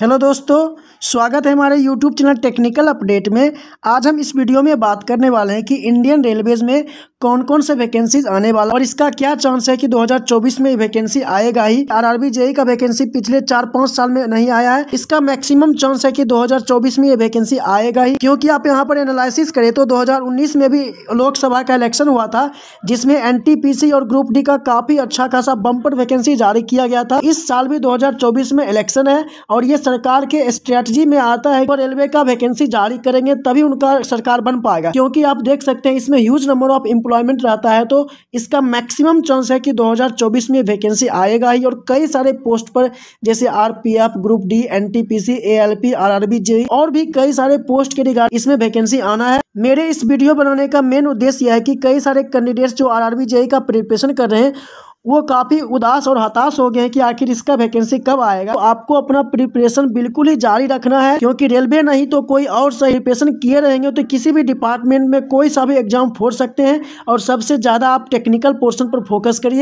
hello दोस्तों स्वागत है हमारे यूट्यूब चैनल टेक्निकल अपडेट में आज हम इस वीडियो में बात करने वाले हैं कि इंडियन रेलवेज़ में कौन कौन से वैकेंसीज आने वाला और इसका क्या चांस है कि 2024 में वैकेंसी आएगा ही आरआरबी जेई e का वैकेंसी पिछले चार पाँच साल में नहीं आया है इसका मैक्सिमम चांस है कि 2024 में ये वैकेंसी आएगा ही क्योंकि आप यहाँ पर एनालिसिस करें तो 2019 में भी लोकसभा का इलेक्शन हुआ था जिसमें एन और ग्रुप डी का काफी अच्छा खासा बम्पर वैकेंसी जारी किया गया था इस साल भी दो में इलेक्शन है और ये सरकार के स्ट्रेटजी में आता है रेलवे का वैकेंसी जारी करेंगे तभी उनका सरकार बन पाएगा क्योंकि आप देख सकते हैं इसमें ह्यूज नंबर ऑफ अनएम्प्लॉयमेंट रहता है तो इसका मैक्सिमम चांस है कि 2024 में वैकेंसी आएगा ही और कई सारे पोस्ट पर जैसे RPF group D NTPC ALP RRB JE और भी कई सारे पोस्ट के रिगार्ड इसमें वैकेंसी आना है मेरे इस वीडियो बनाने का मेन उद्देश्य यह है कि कई सारे कैंडिडेट्स जो आर जेई e e का प्रिपरेशन कर रहे हैं वो काफ़ी उदास और हताश हो गए हैं कि आखिर इसका वैकेंसी कब आएगा तो आपको अपना प्रिपरेशन बिल्कुल ही जारी रखना है क्योंकि रेलवे नहीं तो कोई और सही प्रिपरेशन किए रहेंगे तो किसी भी डिपार्टमेंट में कोई सा भी एग्जाम फोड़ सकते हैं और सबसे ज़्यादा आप टेक्निकल पोर्सन पर फोकस करिए